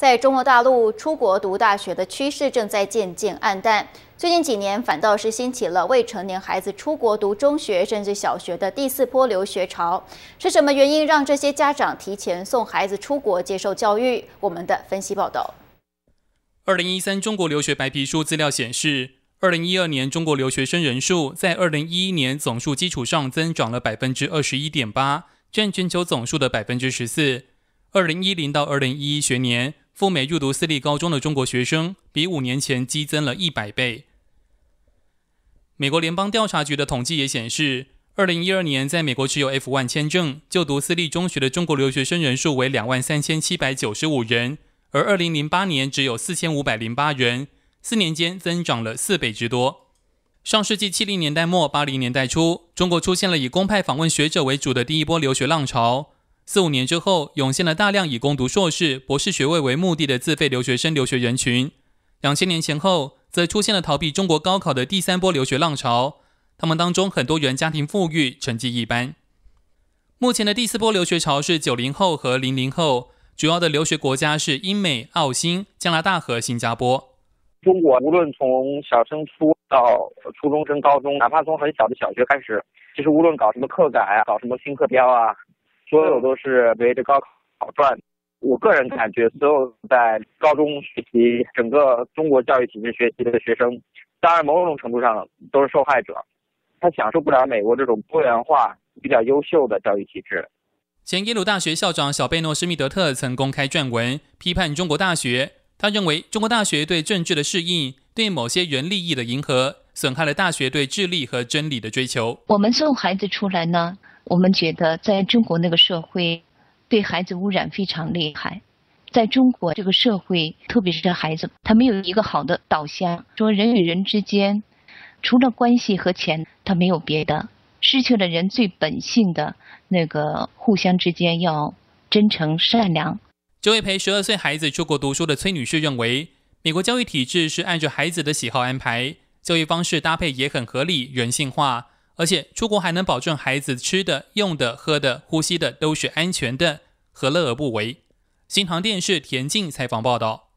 在中国大陆出国读大学的趋势正在渐渐暗淡，最近几年反倒是兴起了未成年孩子出国读中学甚至小学的第四波留学潮。是什么原因让这些家长提前送孩子出国接受教育？我们的分析报道：二零一三中国留学白皮书资料显示，二零一二年中国留学生人数在二零一一年总数基础上增长了百分之二十一点八，占全球总数的百分之十四。二零一零到二零一一学年。赴美入读私立高中的中国学生比五年前激增了一百倍。美国联邦调查局的统计也显示，二零一二年在美国持有 F1 签证就读私立中学的中国留学生人数为两万三千七百九十五人，而二零零八年只有四千五百零八人，四年间增长了四倍之多。上世纪七零年代末、八零年代初，中国出现了以公派访问学者为主的第一波留学浪潮。四五年之后，涌现了大量以攻读硕士、博士学位为目的的自费留学生留学人群。两千年前后，则出现了逃避中国高考的第三波留学浪潮。他们当中很多人家庭富裕，成绩一般。目前的第四波留学潮是九零后和零零后，主要的留学国家是英美、澳新、加拿大和新加坡。中国无论从小升初到初中升高中，哪怕从很小的小学开始，就是无论搞什么课改啊，搞什么新课标啊。所有都是围着高考转。我个人感觉，所有在高中学习整个中国教育体制学习的学生，当然某种程度上都是受害者。他享受不了美国这种多元化、比较优秀的教育体制。前耶鲁大学校长小贝诺施密德特曾公开撰文批判中国大学。他认为，中国大学对政治的适应、对某些人利益的迎合，损害了大学对智力和真理的追求。我们送孩子出来呢？我们觉得，在中国那个社会，对孩子污染非常厉害。在中国这个社会，特别是这孩子，他没有一个好的导向。说人与人之间，除了关系和钱，他没有别的，失去了人最本性的那个互相之间要真诚善良。这位陪十二岁孩子出国读书的崔女士认为，美国教育体制是按照孩子的喜好安排，教育方式搭配也很合理、人性化。而且出国还能保证孩子吃的、用的、喝的、呼吸的都是安全的，何乐而不为？新唐电视田静采访报道。